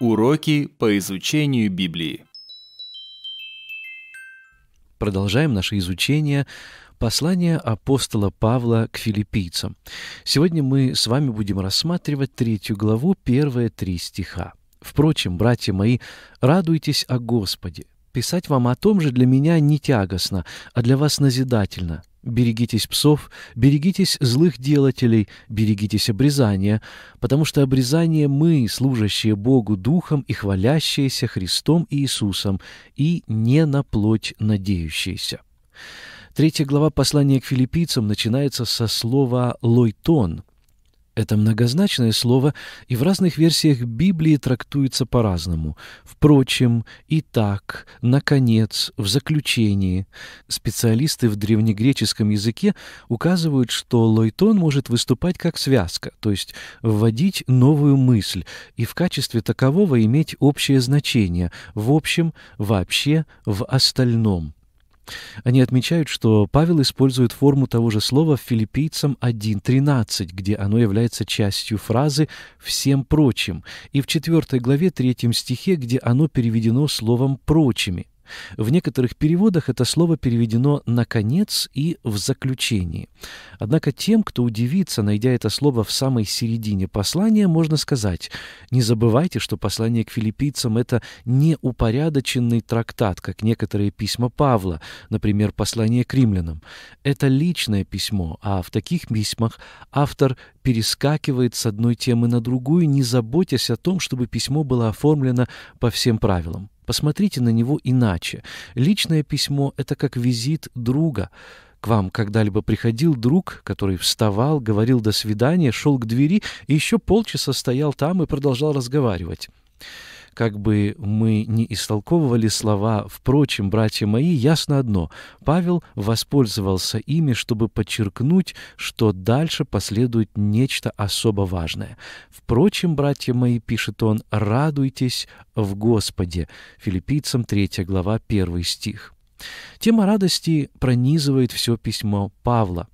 Уроки по изучению Библии. Продолжаем наше изучение послания апостола Павла к филиппийцам. Сегодня мы с вами будем рассматривать третью главу, первые три стиха. «Впрочем, братья мои, радуйтесь о Господе. Писать вам о том же для меня не тягостно, а для вас назидательно, Берегитесь псов, берегитесь злых делателей, берегитесь обрезания, потому что обрезание мы, служащие Богу Духом и хвалящиеся Христом и Иисусом, и не на плоть надеющиеся». Третья глава послания к филиппийцам начинается со слова «лойтон», это многозначное слово и в разных версиях Библии трактуется по-разному. Впрочем, и так, наконец, в заключении. Специалисты в древнегреческом языке указывают, что лойтон может выступать как связка, то есть вводить новую мысль и в качестве такового иметь общее значение в общем, вообще, в остальном. Они отмечают, что Павел использует форму того же слова в филиппийцам 1.13, где оно является частью фразы «всем прочим», и в 4 главе 3 стихе, где оно переведено словом «прочими». В некоторых переводах это слово переведено на «конец» и «в заключении». Однако тем, кто удивится, найдя это слово в самой середине послания, можно сказать, не забывайте, что послание к филиппийцам — это неупорядоченный трактат, как некоторые письма Павла, например, послание к римлянам. Это личное письмо, а в таких письмах автор перескакивает с одной темы на другую, не заботясь о том, чтобы письмо было оформлено по всем правилам. Посмотрите на него иначе. Личное письмо — это как визит друга. К вам когда-либо приходил друг, который вставал, говорил «до свидания», шел к двери и еще полчаса стоял там и продолжал разговаривать. Как бы мы ни истолковывали слова «впрочем, братья мои», ясно одно — Павел воспользовался ими, чтобы подчеркнуть, что дальше последует нечто особо важное. «Впрочем, братья мои», — пишет он, — «радуйтесь в Господе». Филиппийцам 3 глава 1 стих. Тема радости пронизывает все письмо Павла,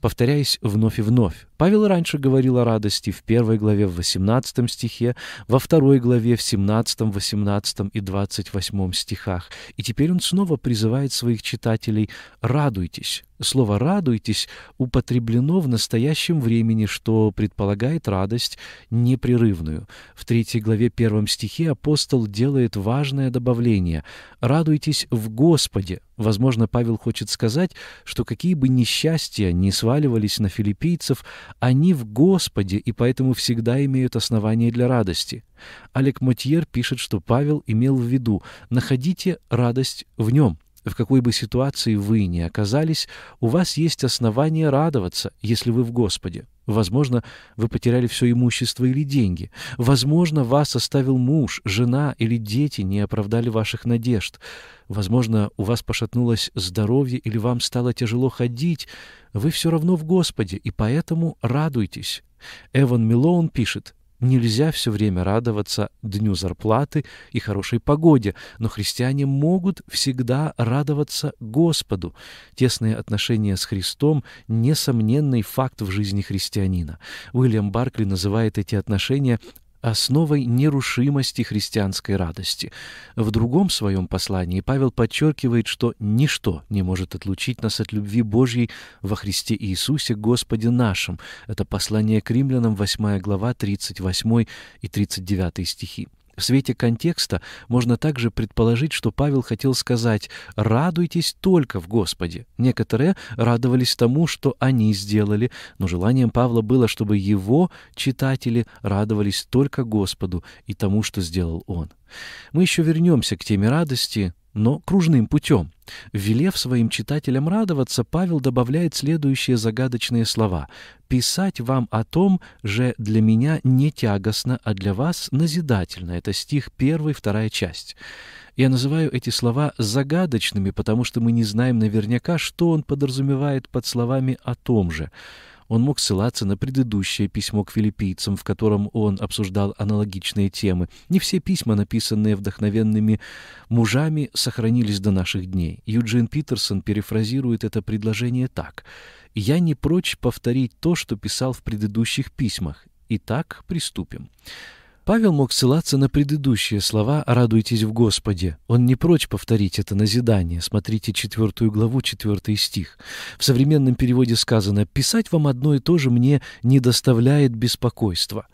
повторяясь вновь и вновь. Павел раньше говорил о радости в первой главе в 18 стихе, во второй главе в 17, 18 и 28 стихах. И теперь он снова призывает своих читателей «радуйтесь». Слово «радуйтесь» употреблено в настоящем времени, что предполагает радость непрерывную. В третьей главе первом стихе апостол делает важное добавление «радуйтесь в Господе». Возможно, Павел хочет сказать, что какие бы несчастья не сваливались на филиппийцев, они в Господе и поэтому всегда имеют основание для радости. Алек Мотьер пишет, что Павел имел в виду «находите радость в нем». В какой бы ситуации вы ни оказались, у вас есть основания радоваться, если вы в Господе. Возможно, вы потеряли все имущество или деньги. Возможно, вас оставил муж, жена или дети не оправдали ваших надежд. Возможно, у вас пошатнулось здоровье или вам стало тяжело ходить. Вы все равно в Господе, и поэтому радуйтесь. Эван Милоун пишет, Нельзя все время радоваться дню зарплаты и хорошей погоде, но христиане могут всегда радоваться Господу. Тесные отношения с Христом — несомненный факт в жизни христианина. Уильям Баркли называет эти отношения основой нерушимости христианской радости. В другом своем послании Павел подчеркивает, что ничто не может отлучить нас от любви Божьей во Христе Иисусе Господе нашим. Это послание к римлянам, 8 глава, 38 и 39 стихи. В свете контекста можно также предположить, что Павел хотел сказать «радуйтесь только в Господе». Некоторые радовались тому, что они сделали, но желанием Павла было, чтобы его читатели радовались только Господу и тому, что сделал он. Мы еще вернемся к теме радости, но кружным путем. Велев своим читателям радоваться, Павел добавляет следующие загадочные слова. «Писать вам о том же для меня не тягостно, а для вас назидательно». Это стих 1, вторая часть. Я называю эти слова загадочными, потому что мы не знаем наверняка, что он подразумевает под словами «о том же» он мог ссылаться на предыдущее письмо к филиппийцам, в котором он обсуждал аналогичные темы. Не все письма, написанные вдохновенными мужами, сохранились до наших дней. Юджин Питерсон перефразирует это предложение так. «Я не прочь повторить то, что писал в предыдущих письмах. Итак, приступим». Павел мог ссылаться на предыдущие слова «радуйтесь в Господе». Он не прочь повторить это назидание. Смотрите четвертую главу, четвертый стих. В современном переводе сказано «писать вам одно и то же мне не доставляет беспокойства».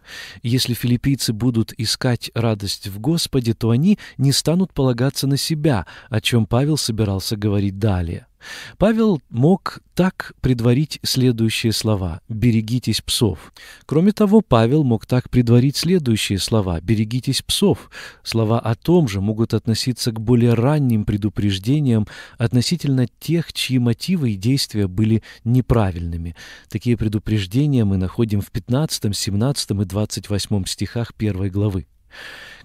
Если филиппийцы будут искать радость в Господе, то они не станут полагаться на себя, о чем Павел собирался говорить далее. Павел мог так предварить следующие слова «берегитесь псов». Кроме того, Павел мог так предварить следующие слова «берегитесь псов». Слова о том же могут относиться к более ранним предупреждениям относительно тех, чьи мотивы и действия были неправильными. Такие предупреждения мы находим в 15, 17 и 28 стихах 1 главы.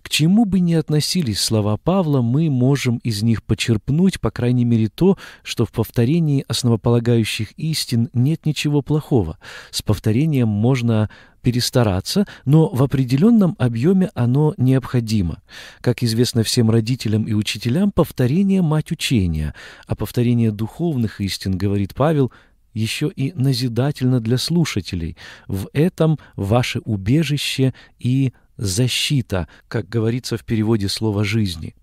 К чему бы ни относились слова Павла, мы можем из них почерпнуть, по крайней мере, то, что в повторении основополагающих истин нет ничего плохого. С повторением можно перестараться, но в определенном объеме оно необходимо. Как известно всем родителям и учителям, повторение — мать учения, а повторение духовных истин, говорит Павел, еще и назидательно для слушателей. В этом ваше убежище и защита, как говорится в переводе слова «жизни».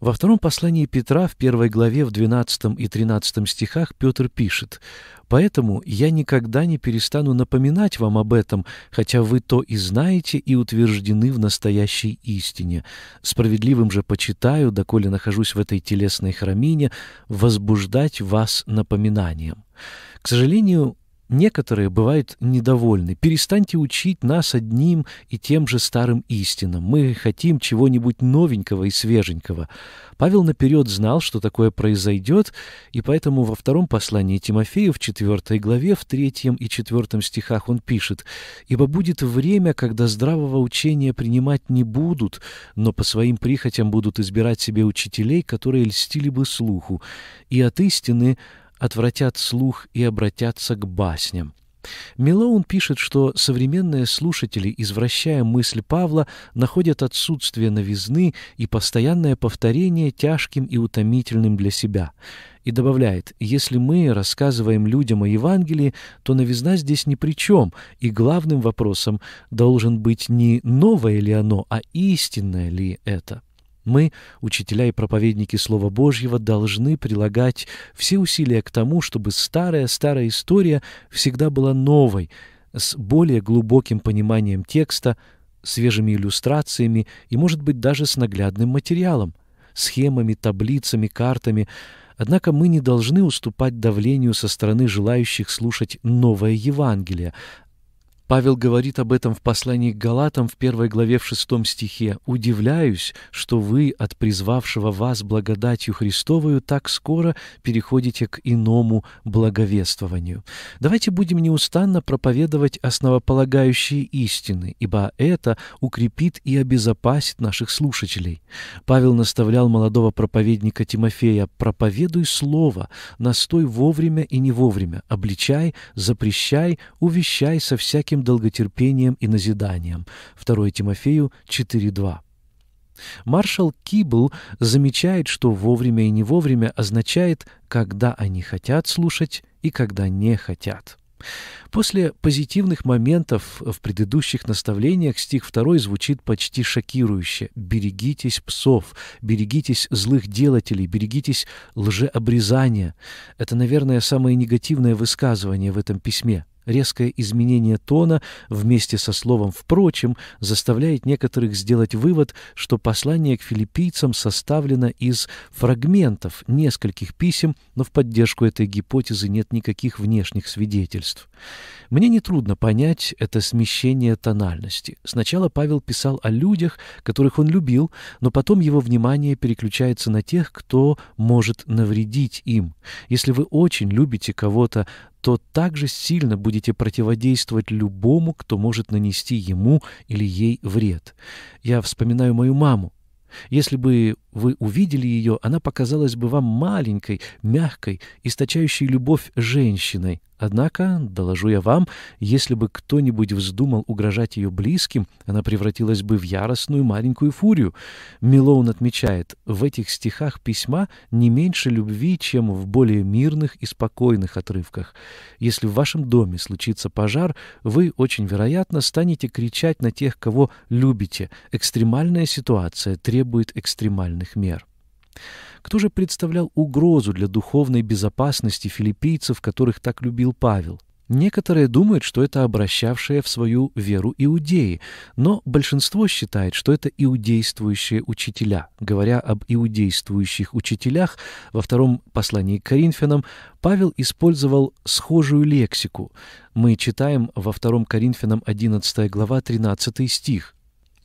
Во втором послании Петра в первой главе в 12 и 13 стихах Петр пишет «Поэтому я никогда не перестану напоминать вам об этом, хотя вы то и знаете и утверждены в настоящей истине. Справедливым же почитаю, доколе нахожусь в этой телесной храмине, возбуждать вас напоминанием». К сожалению, Некоторые бывают недовольны. Перестаньте учить нас одним и тем же старым истинам. Мы хотим чего-нибудь новенького и свеженького. Павел наперед знал, что такое произойдет, и поэтому во втором послании Тимофею в 4 главе, в 3 и 4 стихах он пишет, «Ибо будет время, когда здравого учения принимать не будут, но по своим прихотям будут избирать себе учителей, которые льстили бы слуху, и от истины – отвратят слух и обратятся к басням. Милоун пишет, что современные слушатели, извращая мысль Павла, находят отсутствие новизны и постоянное повторение тяжким и утомительным для себя. И добавляет, если мы рассказываем людям о Евангелии, то новизна здесь ни при чем, и главным вопросом должен быть не новое ли оно, а истинное ли это. Мы, учителя и проповедники Слова Божьего, должны прилагать все усилия к тому, чтобы старая-старая история всегда была новой, с более глубоким пониманием текста, свежими иллюстрациями и, может быть, даже с наглядным материалом, схемами, таблицами, картами. Однако мы не должны уступать давлению со стороны желающих слушать новое Евангелие, Павел говорит об этом в послании к Галатам в первой главе в шестом стихе. «Удивляюсь, что вы от призвавшего вас благодатью Христовую так скоро переходите к иному благовествованию». Давайте будем неустанно проповедовать основополагающие истины, ибо это укрепит и обезопасит наших слушателей. Павел наставлял молодого проповедника Тимофея «Проповедуй слово, настой вовремя и не вовремя, обличай, запрещай, увещай со всяким всяким долготерпением и назиданием. 2 Тимофею 4.2. Маршал Кибл замечает, что вовремя и не вовремя означает, когда они хотят слушать и когда не хотят. После позитивных моментов в предыдущих наставлениях стих 2 звучит почти шокирующе. «Берегитесь псов, берегитесь злых делателей, берегитесь лжеобрезания». Это, наверное, самое негативное высказывание в этом письме. Резкое изменение тона вместе со словом «впрочем» заставляет некоторых сделать вывод, что послание к филиппийцам составлено из фрагментов нескольких писем, но в поддержку этой гипотезы нет никаких внешних свидетельств. Мне нетрудно понять это смещение тональности. Сначала Павел писал о людях, которых он любил, но потом его внимание переключается на тех, кто может навредить им. Если вы очень любите кого-то, то также сильно будете противодействовать любому, кто может нанести ему или ей вред. Я вспоминаю мою маму. Если бы вы увидели ее, она показалась бы вам маленькой, мягкой, источающей любовь женщиной. Однако, доложу я вам, если бы кто-нибудь вздумал угрожать ее близким, она превратилась бы в яростную маленькую фурию. Милоун отмечает, в этих стихах письма не меньше любви, чем в более мирных и спокойных отрывках. Если в вашем доме случится пожар, вы очень вероятно станете кричать на тех, кого любите. Экстремальная ситуация требует экстремальной радикальных мер. Кто же представлял угрозу для духовной безопасности филиппийцев, которых так любил Павел? Некоторые думают, что это обращавшие в свою веру иудеи, но большинство считает, что это иудействующие учителя. Говоря об иудействующих учителях, во втором послании к Коринфянам Павел использовал схожую лексику. Мы читаем во втором Коринфянам 11 глава 13 стих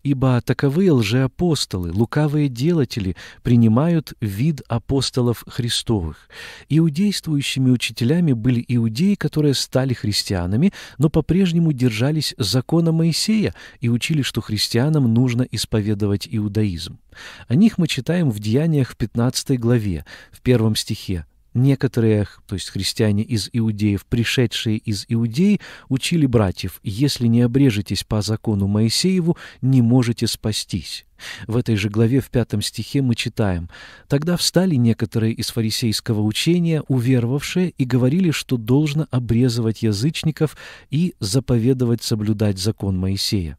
ибо таковые лжеапостолы, лукавые делатели, принимают вид апостолов Христовых. Иудействующими учителями были иудеи, которые стали христианами, но по-прежнему держались закона Моисея и учили, что христианам нужно исповедовать иудаизм. О них мы читаем в Деяниях в 15 главе, в первом стихе. Некоторые, то есть христиане из иудеев, пришедшие из Иудеи, учили братьев, если не обрежетесь по закону Моисееву, не можете спастись. В этой же главе в пятом стихе мы читаем «Тогда встали некоторые из фарисейского учения, уверовавшие, и говорили, что должно обрезывать язычников и заповедовать соблюдать закон Моисея».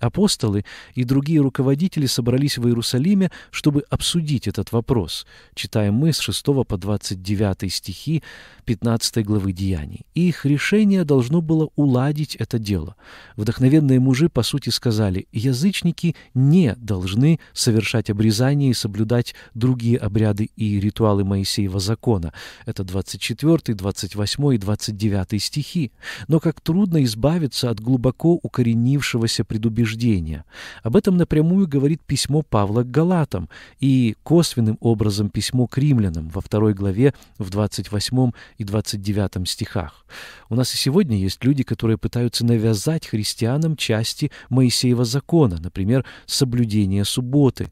Апостолы и другие руководители собрались в Иерусалиме, чтобы обсудить этот вопрос, читаем мы с 6 по 29 стихи 15 главы Деяний. И их решение должно было уладить это дело. Вдохновенные мужи, по сути, сказали, язычники не должны совершать обрезание и соблюдать другие обряды и ритуалы Моисеева закона. Это 24, 28 и 29 стихи. Но как трудно избавиться от глубоко укоренившегося предубеждения убеждения. Об этом напрямую говорит письмо Павла к Галатам и косвенным образом письмо к римлянам во второй главе в 28 и 29 стихах. У нас и сегодня есть люди, которые пытаются навязать христианам части Моисеева закона, например, соблюдение субботы.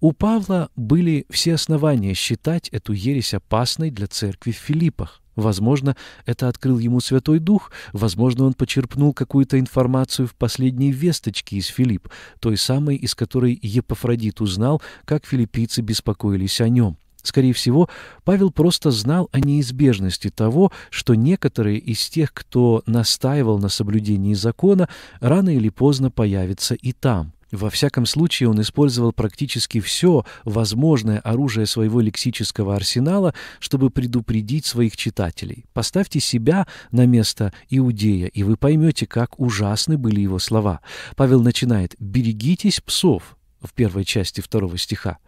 У Павла были все основания считать эту ересь опасной для церкви в Филиппах. Возможно, это открыл ему Святой Дух, возможно, он почерпнул какую-то информацию в последней весточке из Филипп, той самой, из которой Епафродит узнал, как филиппийцы беспокоились о нем. Скорее всего, Павел просто знал о неизбежности того, что некоторые из тех, кто настаивал на соблюдении закона, рано или поздно появятся и там. Во всяком случае, он использовал практически все возможное оружие своего лексического арсенала, чтобы предупредить своих читателей. Поставьте себя на место иудея, и вы поймете, как ужасны были его слова. Павел начинает «берегитесь псов», в первой части второго стиха.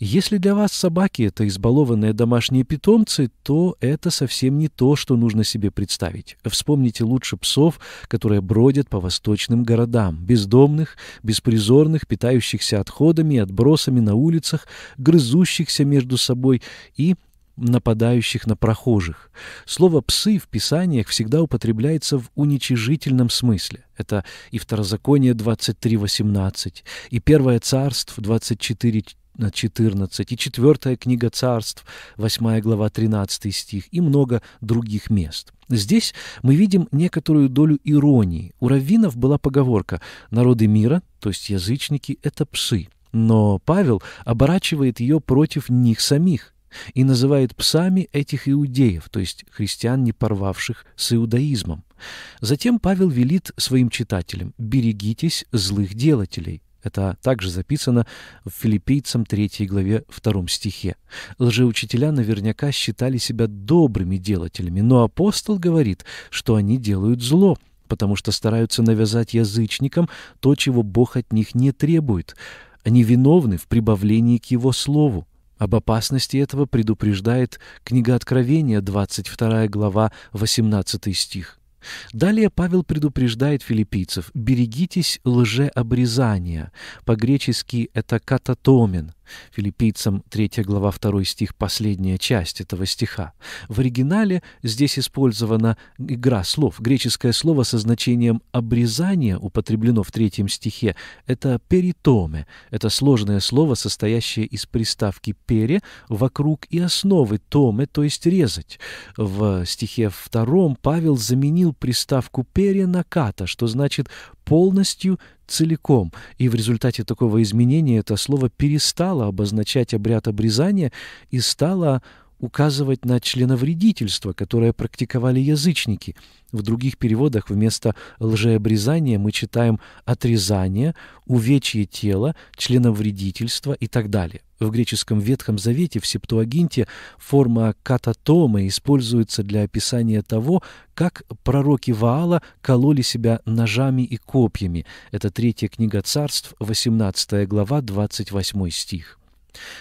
Если для вас собаки — это избалованные домашние питомцы, то это совсем не то, что нужно себе представить. Вспомните лучше псов, которые бродят по восточным городам, бездомных, беспризорных, питающихся отходами и отбросами на улицах, грызущихся между собой и нападающих на прохожих. Слово «псы» в писаниях всегда употребляется в уничижительном смысле. Это и Второзаконие 23.18, и Первое царство 24 на 14, и четвертая книга царств, 8 глава 13 стих, и много других мест. Здесь мы видим некоторую долю иронии. У раввинов была поговорка «народы мира», то есть язычники, — это псы. Но Павел оборачивает ее против них самих и называет псами этих иудеев, то есть христиан, не порвавших с иудаизмом. Затем Павел велит своим читателям «берегитесь злых делателей». Это также записано в Филиппийцам 3 главе 2 стихе. Лжеучителя наверняка считали себя добрыми делателями, но апостол говорит, что они делают зло, потому что стараются навязать язычникам то, чего Бог от них не требует. Они виновны в прибавлении к его слову. Об опасности этого предупреждает книга Откровения, 22 глава, 18 стих. Далее Павел предупреждает филиппийцев «берегитесь лжеобрезания», по-гречески это «кататомен», Филиппийцам 3 глава 2 стих, последняя часть этого стиха. В оригинале здесь использована игра слов. Греческое слово со значением «обрезание» употреблено в третьем стихе. Это «перитоме». Это сложное слово, состоящее из приставки «пере» вокруг и основы «томе», то есть «резать». В стихе втором Павел заменил приставку «пере» на «ката», что значит полностью, целиком, и в результате такого изменения это слово перестало обозначать обряд обрезания и стало указывать на членовредительство, которое практиковали язычники. В других переводах вместо лжеобрезания мы читаем отрезание, увечье тела, членовредительство и так далее. В греческом Ветхом Завете в Септуагинте форма кататома используется для описания того, как пророки Ваала кололи себя ножами и копьями. Это третья книга царств, 18 глава, 28 стих.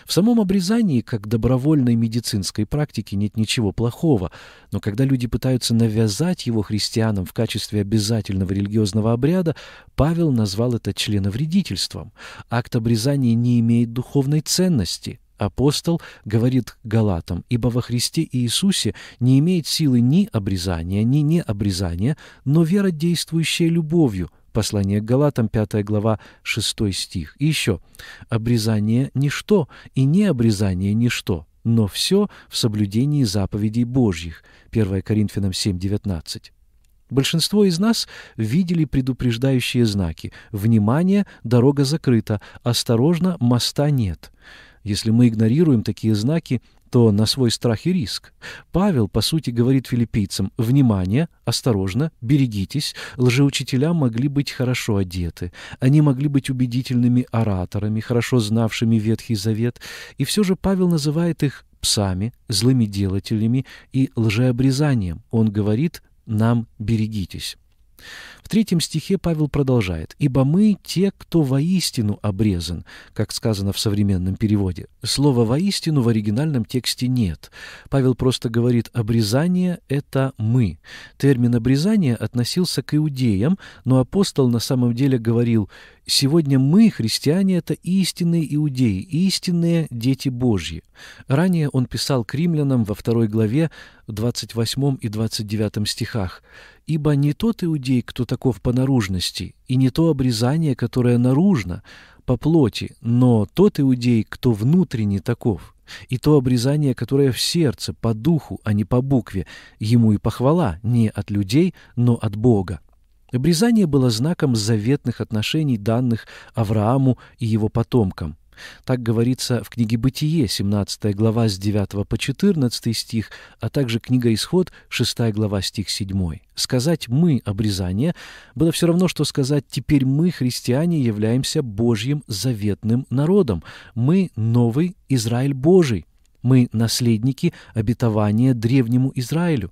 В самом обрезании, как добровольной медицинской практике, нет ничего плохого, но когда люди пытаются навязать его христианам в качестве обязательного религиозного обряда, Павел назвал это членовредительством. Акт обрезания не имеет духовной ценности. Апостол говорит Галатам, «Ибо во Христе Иисусе не имеет силы ни обрезания, ни необрезания, но вера, действующая любовью» Послание к Галатам, 5 глава, 6 стих. И еще. «Обрезание – ничто, и не обрезание – ничто, но все в соблюдении заповедей Божьих». 1 Коринфянам 7, 19. Большинство из нас видели предупреждающие знаки. Внимание, дорога закрыта, осторожно, моста нет. Если мы игнорируем такие знаки, то на свой страх и риск. Павел, по сути, говорит филиппийцам «Внимание, осторожно, берегитесь, лжеучителя могли быть хорошо одеты, они могли быть убедительными ораторами, хорошо знавшими Ветхий Завет, и все же Павел называет их псами, злыми делателями и лжеобрезанием. Он говорит нам «берегитесь». В третьем стихе Павел продолжает «Ибо мы те, кто воистину обрезан», как сказано в современном переводе. Слова «воистину» в оригинальном тексте нет. Павел просто говорит «обрезание — это мы». Термин «обрезание» относился к иудеям, но апостол на самом деле говорил «сегодня мы, христиане, это истинные иудеи, истинные дети Божьи». Ранее он писал к римлянам во второй главе, 28 и 29 стихах «Ибо не тот иудей, кто так таков по наружности, и не то обрезание, которое наружно, по плоти, но тот иудей, кто внутренне таков, и то обрезание, которое в сердце, по духу, а не по букве, ему и похвала не от людей, но от Бога. Обрезание было знаком заветных отношений, данных Аврааму и его потомкам. Так говорится в книге «Бытие», 17 глава с 9 по 14 стих, а также книга «Исход», 6 глава, стих 7. Сказать «мы» обрезание было все равно, что сказать «теперь мы, христиане, являемся Божьим заветным народом, мы — новый Израиль Божий». Мы — наследники обетования древнему Израилю.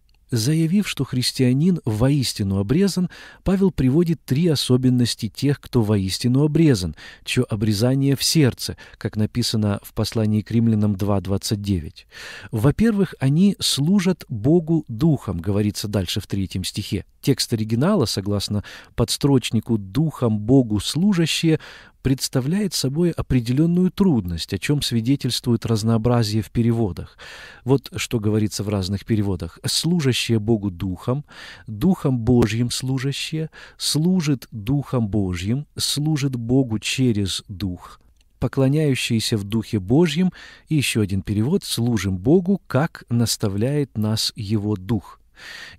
Заявив, что христианин воистину обрезан, Павел приводит три особенности тех, кто воистину обрезан, чье обрезание в сердце, как написано в послании к римлянам 2.29. Во-первых, они служат Богу Духом, говорится дальше в третьем стихе. Текст оригинала, согласно подстрочнику «Духом Богу служащие», представляет собой определенную трудность, о чем свидетельствует разнообразие в переводах. Вот что говорится в разных переводах. «Служащие Богу Духом», «Духом Божьим служащие», «служит Духом Божьим», «служит Богу через Дух», «поклоняющиеся в Духе Божьем» и еще один перевод «служим Богу, как наставляет нас Его Дух».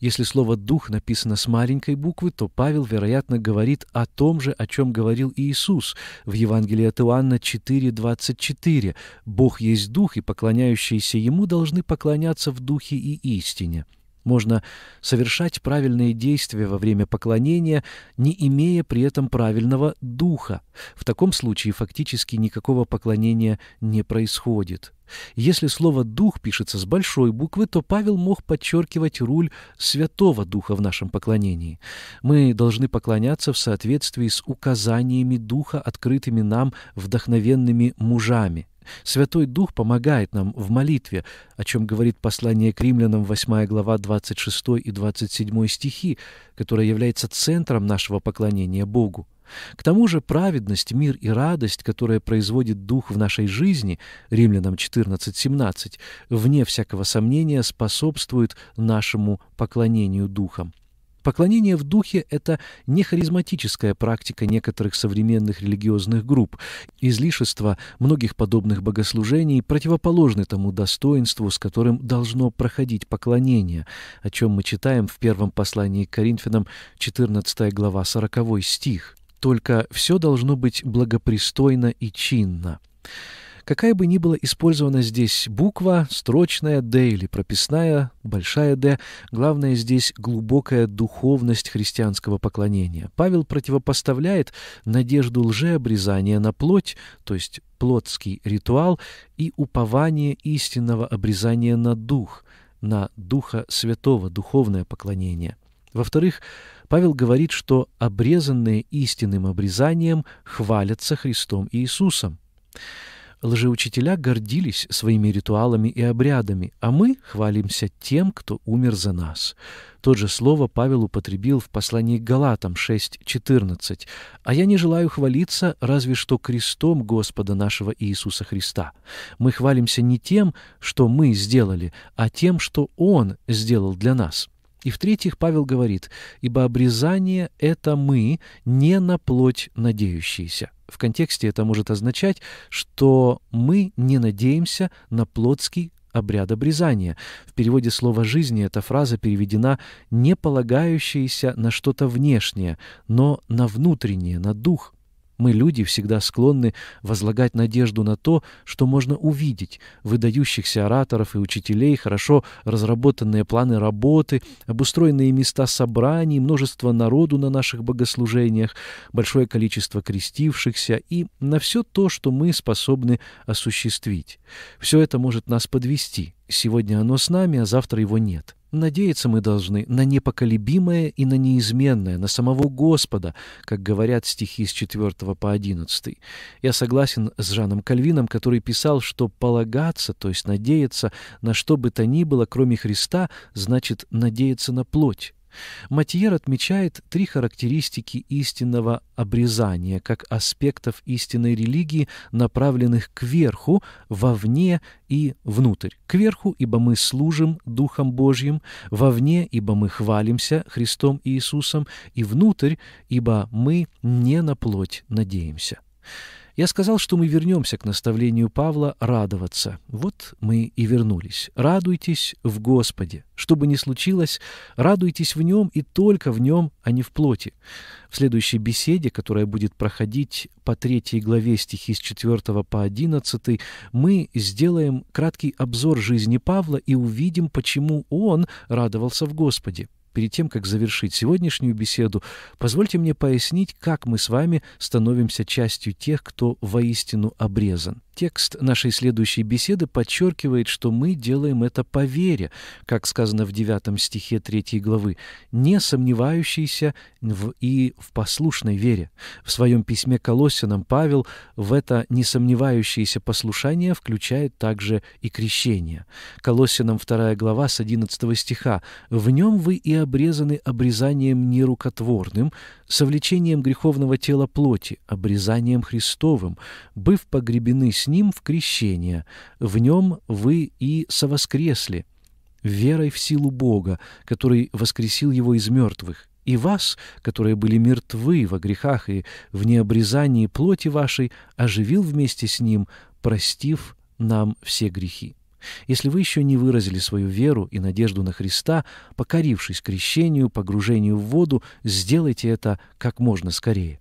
Если слово «дух» написано с маленькой буквы, то Павел, вероятно, говорит о том же, о чем говорил Иисус в Евангелии от Иоанна 4:24. «Бог есть дух, и поклоняющиеся Ему должны поклоняться в духе и истине». Можно совершать правильные действия во время поклонения, не имея при этом правильного духа. В таком случае фактически никакого поклонения не происходит. Если слово «дух» пишется с большой буквы, то Павел мог подчеркивать руль Святого Духа в нашем поклонении. Мы должны поклоняться в соответствии с указаниями Духа, открытыми нам вдохновенными мужами. Святой Дух помогает нам в молитве, о чем говорит послание к римлянам 8 глава 26 и 27 стихи, которая является центром нашего поклонения Богу. К тому же праведность, мир и радость, которая производит Дух в нашей жизни, римлянам 14.17, вне всякого сомнения способствует нашему поклонению Духом. Поклонение в духе — это не харизматическая практика некоторых современных религиозных групп. Излишества многих подобных богослужений противоположны тому достоинству, с которым должно проходить поклонение, о чем мы читаем в первом послании к Коринфянам, 14 глава, 40 стих. Только все должно быть благопристойно и чинно. Какая бы ни была использована здесь буква, строчная «Д» или прописная, большая «Д», главное здесь глубокая духовность христианского поклонения. Павел противопоставляет надежду лжеобрезания на плоть, то есть плотский ритуал, и упование истинного обрезания на дух, на Духа Святого, духовное поклонение. Во-вторых, Павел говорит, что обрезанные истинным обрезанием хвалятся Христом и Иисусом. Лжеучителя гордились своими ритуалами и обрядами, а мы хвалимся тем, кто умер за нас. Тот же слово Павел употребил в послании к Галатам 6.14. «А я не желаю хвалиться, разве что крестом Господа нашего Иисуса Христа. Мы хвалимся не тем, что мы сделали, а тем, что Он сделал для нас». И в-третьих, Павел говорит, «Ибо обрезание — это мы, не на плоть надеющиеся». В контексте это может означать, что мы не надеемся на плотский обряд обрезания. В переводе слова «жизни» эта фраза переведена «не полагающаяся на что-то внешнее, но на внутреннее, на дух». Мы, люди, всегда склонны возлагать надежду на то, что можно увидеть, выдающихся ораторов и учителей, хорошо разработанные планы работы, обустроенные места собраний, множество народу на наших богослужениях, большое количество крестившихся и на все то, что мы способны осуществить. Все это может нас подвести. Сегодня оно с нами, а завтра его нет. Надеяться мы должны на непоколебимое и на неизменное, на самого Господа, как говорят стихи с 4 по 11. Я согласен с Жаном Кальвином, который писал, что полагаться, то есть надеяться на что бы то ни было, кроме Христа, значит надеяться на плоть. Матьер отмечает три характеристики истинного обрезания как аспектов истинной религии, направленных кверху, вовне и внутрь. Кверху, ибо мы служим Духом Божьим, вовне, ибо мы хвалимся Христом Иисусом, и внутрь, ибо мы не на плоть надеемся. Я сказал, что мы вернемся к наставлению Павла радоваться. Вот мы и вернулись. Радуйтесь в Господе. Что бы ни случилось, радуйтесь в Нем и только в Нем, а не в плоти. В следующей беседе, которая будет проходить по третьей главе стихи с 4 по 11, мы сделаем краткий обзор жизни Павла и увидим, почему он радовался в Господе. Перед тем, как завершить сегодняшнюю беседу, позвольте мне пояснить, как мы с вами становимся частью тех, кто воистину обрезан. Текст нашей следующей беседы подчеркивает, что мы делаем это по вере, как сказано в 9 стихе 3 главы, не сомневающийся в и в послушной вере. В своем письме Колоссянам Павел в это несомневающееся послушание включает также и крещение. Колоссянам 2 глава с 11 стиха «В нем вы и обрезаны обрезанием нерукотворным, совлечением греховного тела плоти, обрезанием Христовым, быв погребены с Ним в крещение, в Нем вы и совоскресли, верой в силу Бога, который воскресил Его из мертвых, и вас, которые были мертвы во грехах и в необрезании плоти вашей, оживил вместе с Ним, простив нам все грехи. Если вы еще не выразили свою веру и надежду на Христа, покорившись крещению, погружению в воду, сделайте это как можно скорее.